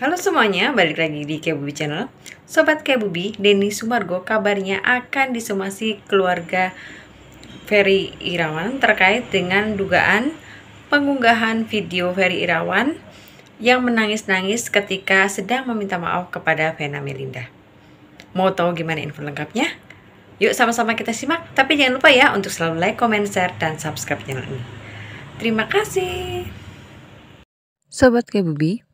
Halo semuanya, balik lagi di Kebubi Channel. Sobat Kebubi, Denny Sumargo kabarnya akan disomasi keluarga Ferry Irawan terkait dengan dugaan pengunggahan video Ferry Irawan yang menangis-nangis ketika sedang meminta maaf kepada Vena Melinda. Mau tahu gimana info lengkapnya? Yuk sama-sama kita simak, tapi jangan lupa ya untuk selalu like, comment, share, dan subscribe channel ini. Terima kasih. Sobat Kebubi,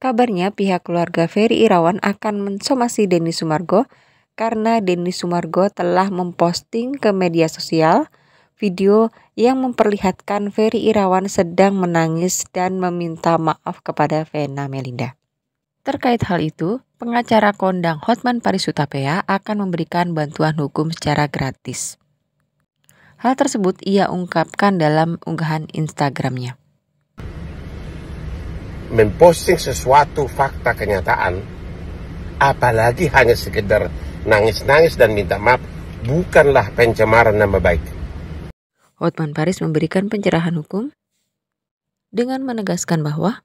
Kabarnya pihak keluarga Ferry Irawan akan mensomasi Denny Sumargo karena Denny Sumargo telah memposting ke media sosial video yang memperlihatkan Ferry Irawan sedang menangis dan meminta maaf kepada Vena Melinda. Terkait hal itu, pengacara kondang Hotman Paris Utapea akan memberikan bantuan hukum secara gratis. Hal tersebut ia ungkapkan dalam unggahan Instagramnya memposting sesuatu fakta kenyataan, apalagi hanya sekedar nangis-nangis dan minta maaf, bukanlah pencemaran nama baik. Hotman Paris memberikan pencerahan hukum dengan menegaskan bahwa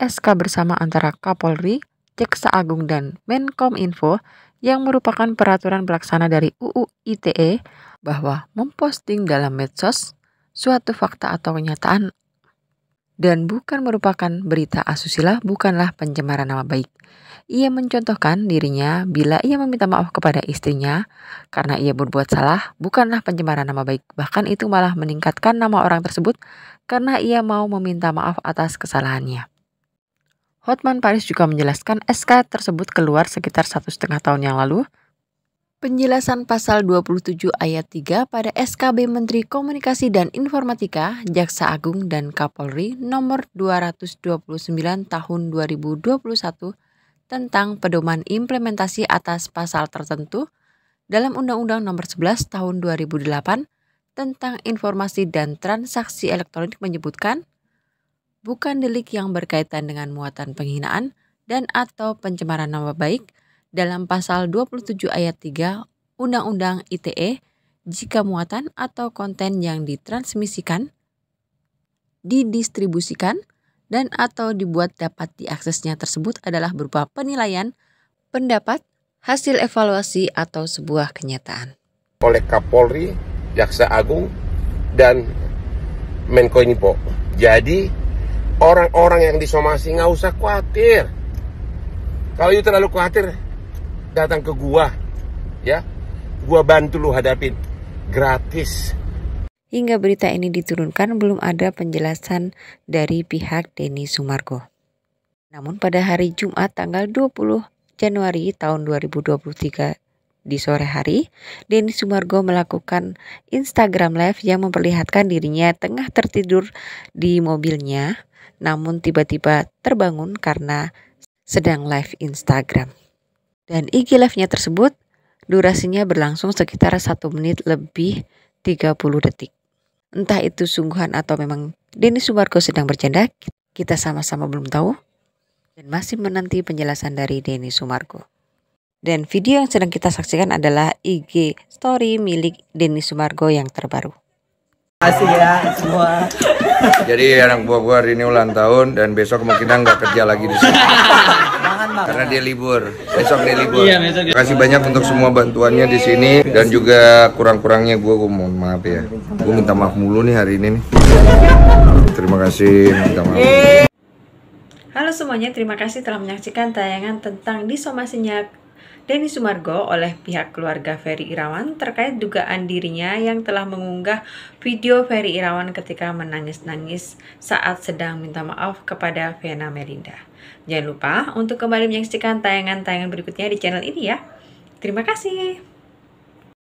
SK bersama antara Kapolri, Jaksa Agung, dan Menkom Info yang merupakan peraturan pelaksana dari UU ITE bahwa memposting dalam medsos suatu fakta atau kenyataan dan bukan merupakan berita asusila bukanlah pencemaran nama baik. Ia mencontohkan dirinya bila ia meminta maaf kepada istrinya karena ia berbuat salah bukanlah pencemaran nama baik. Bahkan itu malah meningkatkan nama orang tersebut karena ia mau meminta maaf atas kesalahannya. Hotman Paris juga menjelaskan SK tersebut keluar sekitar satu setengah tahun yang lalu Penjelasan pasal 27 ayat 3 pada SKB Menteri Komunikasi dan Informatika, Jaksa Agung dan Kapolri nomor 229 tahun 2021 tentang pedoman implementasi atas pasal tertentu dalam Undang-Undang nomor 11 tahun 2008 tentang informasi dan transaksi elektronik menyebutkan bukan delik yang berkaitan dengan muatan penghinaan dan atau pencemaran nama baik – dalam pasal 27 ayat 3 Undang-Undang ITE jika muatan atau konten yang ditransmisikan, didistribusikan, dan atau dibuat dapat diaksesnya tersebut adalah berupa penilaian, pendapat, hasil evaluasi atau sebuah kenyataan. Oleh Kapolri, Jaksa Agung, dan Menko Info. Jadi orang-orang yang disomasi nggak usah khawatir. Kalau itu terlalu khawatir, datang ke gua ya gua bantu lu hadapin gratis Hingga berita ini diturunkan belum ada penjelasan dari pihak Denny Sumargo. Namun pada hari Jumat tanggal 20 Januari tahun 2023 di sore hari, Denny Sumargo melakukan Instagram Live yang memperlihatkan dirinya tengah tertidur di mobilnya, namun tiba-tiba terbangun karena sedang live Instagram dan IG live-nya tersebut durasinya berlangsung sekitar 1 menit lebih 30 detik. Entah itu sungguhan atau memang Denny Sumargo sedang bercanda, kita sama-sama belum tahu dan masih menanti penjelasan dari Denny Sumargo. Dan video yang sedang kita saksikan adalah IG story milik Denny Sumargo yang terbaru. Makasih ya semua. Jadi anak buah buat ini ulang tahun dan besok kemungkinan nggak kerja lagi di sini. Karena dia libur. Besok dia libur. Iya, besok. Terima kasih banyak untuk semua bantuannya di sini dan juga kurang-kurangnya gue gue mohon maaf ya. Gue minta maaf mulu nih hari ini nih. Terima kasih, minta maaf. Halo semuanya, terima kasih telah menyaksikan tayangan tentang disomasi nyak Denny Sumargo oleh pihak keluarga Ferry Irawan terkait dugaan dirinya yang telah mengunggah video Ferry Irawan ketika menangis-nangis saat sedang minta maaf kepada Vena Melinda. Jangan lupa untuk kembali menyaksikan tayangan-tayangan berikutnya di channel ini ya. Terima kasih.